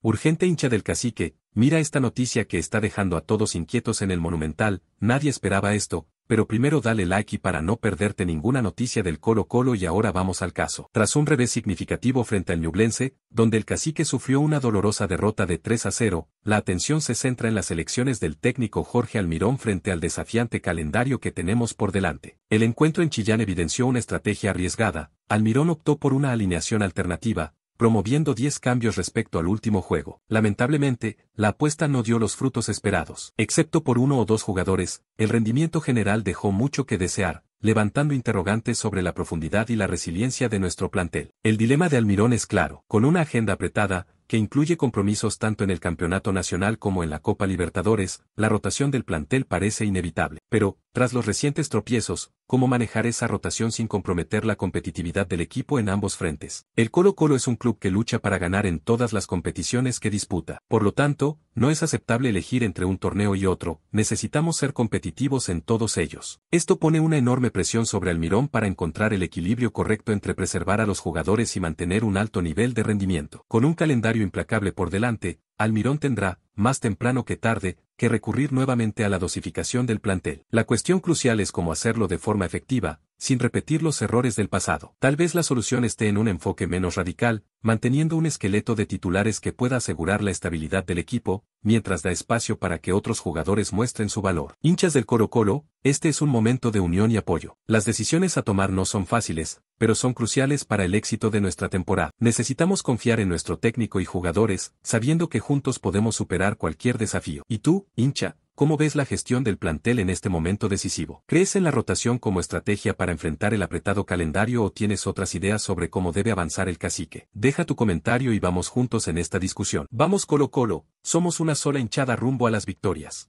Urgente hincha del cacique, mira esta noticia que está dejando a todos inquietos en el Monumental, nadie esperaba esto, pero primero dale like y para no perderte ninguna noticia del Colo Colo y ahora vamos al caso. Tras un revés significativo frente al Ñublense, donde el cacique sufrió una dolorosa derrota de 3 a 0, la atención se centra en las elecciones del técnico Jorge Almirón frente al desafiante calendario que tenemos por delante. El encuentro en Chillán evidenció una estrategia arriesgada, Almirón optó por una alineación alternativa, promoviendo 10 cambios respecto al último juego. Lamentablemente, la apuesta no dio los frutos esperados. Excepto por uno o dos jugadores, el rendimiento general dejó mucho que desear, levantando interrogantes sobre la profundidad y la resiliencia de nuestro plantel. El dilema de Almirón es claro. Con una agenda apretada, que incluye compromisos tanto en el Campeonato Nacional como en la Copa Libertadores, la rotación del plantel parece inevitable. Pero, tras los recientes tropiezos, cómo manejar esa rotación sin comprometer la competitividad del equipo en ambos frentes. El Colo Colo es un club que lucha para ganar en todas las competiciones que disputa. Por lo tanto, no es aceptable elegir entre un torneo y otro, necesitamos ser competitivos en todos ellos. Esto pone una enorme presión sobre Almirón para encontrar el equilibrio correcto entre preservar a los jugadores y mantener un alto nivel de rendimiento. Con un calendario implacable por delante, Almirón tendrá, más temprano que tarde, que recurrir nuevamente a la dosificación del plantel. La cuestión crucial es cómo hacerlo de forma efectiva, sin repetir los errores del pasado. Tal vez la solución esté en un enfoque menos radical, manteniendo un esqueleto de titulares que pueda asegurar la estabilidad del equipo, mientras da espacio para que otros jugadores muestren su valor. Hinchas del Coro Colo, este es un momento de unión y apoyo. Las decisiones a tomar no son fáciles, pero son cruciales para el éxito de nuestra temporada. Necesitamos confiar en nuestro técnico y jugadores, sabiendo que juntos podemos superar cualquier desafío. ¿Y tú, hincha? ¿Cómo ves la gestión del plantel en este momento decisivo? ¿Crees en la rotación como estrategia para enfrentar el apretado calendario o tienes otras ideas sobre cómo debe avanzar el cacique? Deja tu comentario y vamos juntos en esta discusión. Vamos Colo Colo, somos una sola hinchada rumbo a las victorias.